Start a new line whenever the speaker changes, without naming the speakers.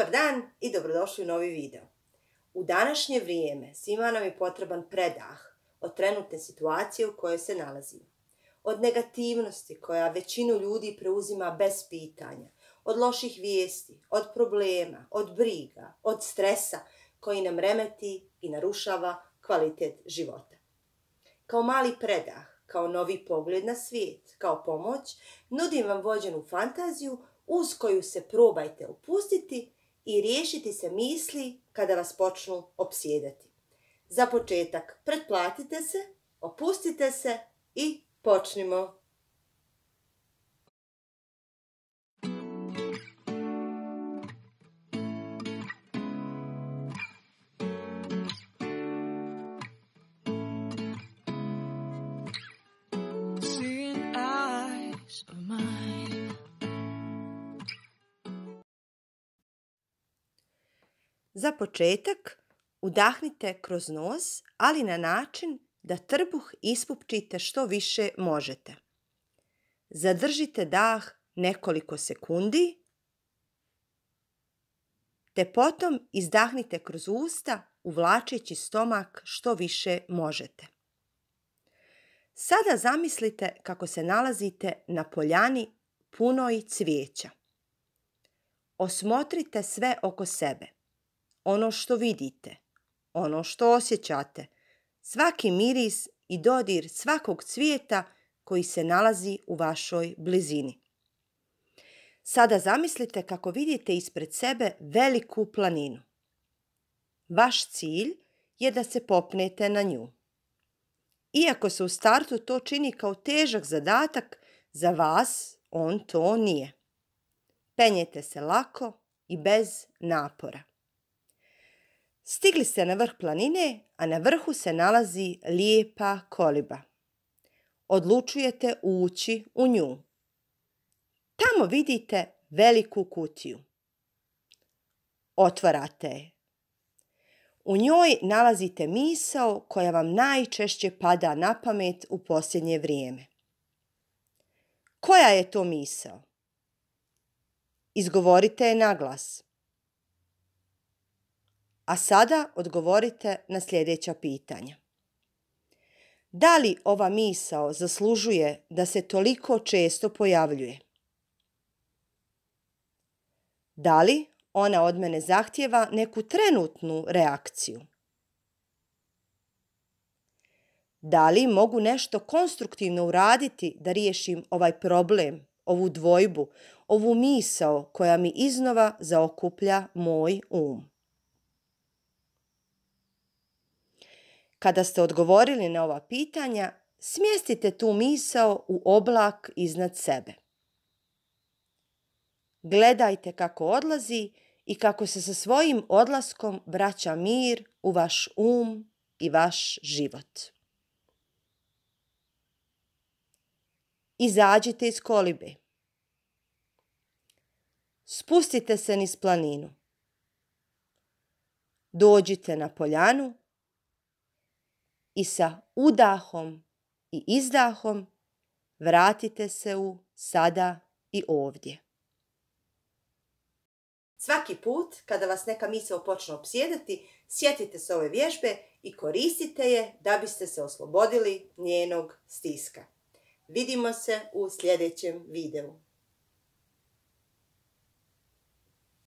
Dobar dan i dobrodošli u novi video. U današnje vrijeme svima nam je potreban predah od trenutne situacije u kojoj se nalazimo. Od negativnosti koja većinu ljudi preuzima bez pitanja, od loših vijesti, od problema, od briga, od stresa koji nam remeti i narušava kvalitet života. Kao mali predah, kao novi pogled na svijet, kao pomoć, nudim vam vođenu fantaziju uz koju se probajte upustiti i riješiti se misli kada vas počnu opsjedati. Za početak pretplatite se, opustite se i počnimo Za početak udahnite kroz nos, ali na način da trbuh ispupčite što više možete. Zadržite dah nekoliko sekundi, te potom izdahnite kroz usta uvlačeći stomak što više možete. Sada zamislite kako se nalazite na poljani punoj cvijeća. Osmotrite sve oko sebe ono što vidite, ono što osjećate, svaki miris i dodir svakog cvijeta koji se nalazi u vašoj blizini. Sada zamislite kako vidite ispred sebe veliku planinu. Vaš cilj je da se popnete na nju. Iako se u startu to čini kao težak zadatak, za vas on to nije. Penjete se lako i bez napora. Stigli ste na vrh planine, a na vrhu se nalazi lijepa koliba. Odlučujete ući u nju. Tamo vidite veliku kutiju. Otvarate je. U njoj nalazite misao koja vam najčešće pada na pamet u posljednje vrijeme. Koja je to misao? Izgovorite je na glas. A sada odgovorite na sljedeća pitanja. Da li ova misao zaslužuje da se toliko često pojavljuje? Da li ona od mene zahtjeva neku trenutnu reakciju? Da li mogu nešto konstruktivno uraditi da riješim ovaj problem, ovu dvojbu, ovu misao koja mi iznova zaokuplja moj um? Kada ste odgovorili na ova pitanja, smjestite tu misao u oblak iznad sebe. Gledajte kako odlazi i kako se sa svojim odlaskom vraća mir u vaš um i vaš život. Izađite iz kolibe. Spustite se niz planinu. Dođite na poljanu i sa udahom i izdahom vratite se u sada i ovdje. Svaki put kada vas neka misao počne opsjedati, sjetite se ove vježbe i koristite je da biste se oslobodili njenog stiska. Vidimo se u sljedećem videu.